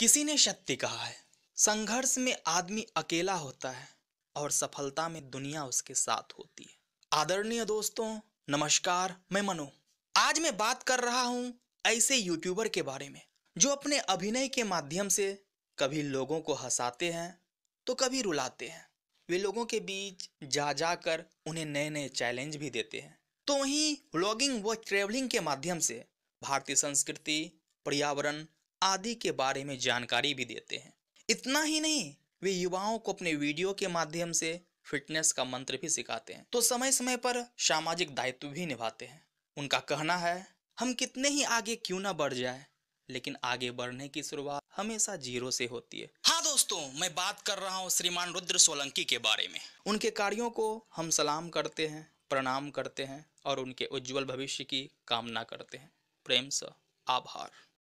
किसी ने शक्ति कहा है संघर्ष में आदमी अकेला होता है और सफलता में दुनिया उसके साथ होती है आदरणीय दोस्तों नमस्कार मैं मनु आज मैं बात कर रहा हूं ऐसे यूट्यूबर के बारे में जो अपने अभिनय के माध्यम से कभी लोगों को हंसाते हैं तो कभी रुलाते हैं वे लोगों के बीच जा जा कर उन्हें नए नए चैलेंज भी देते हैं तो वहीं व्लॉगिंग व ट्रेवलिंग के माध्यम से भारतीय संस्कृति पर्यावरण आदि के बारे में जानकारी भी देते हैं इतना ही नहीं वे युवाओं को अपने वीडियो के माध्यम से फिटनेस का मंत्र भी सिखाते हैं तो समय समय पर सामाजिक दायित्व भी निभाते हैं उनका कहना है हम कितने ही आगे क्यों ना बढ़ जाए लेकिन आगे बढ़ने की शुरुआत हमेशा जीरो से होती है हाँ दोस्तों मैं बात कर रहा हूँ श्रीमान रुद्र सोलंकी के बारे में उनके कार्यों को हम सलाम करते हैं प्रणाम करते हैं और उनके उज्जवल भविष्य की कामना करते हैं प्रेम स आभार